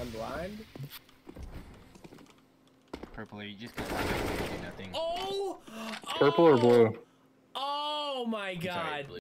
I'm blind? Purple, you just got nothing. Oh! Purple oh! or blue? Oh, oh my god.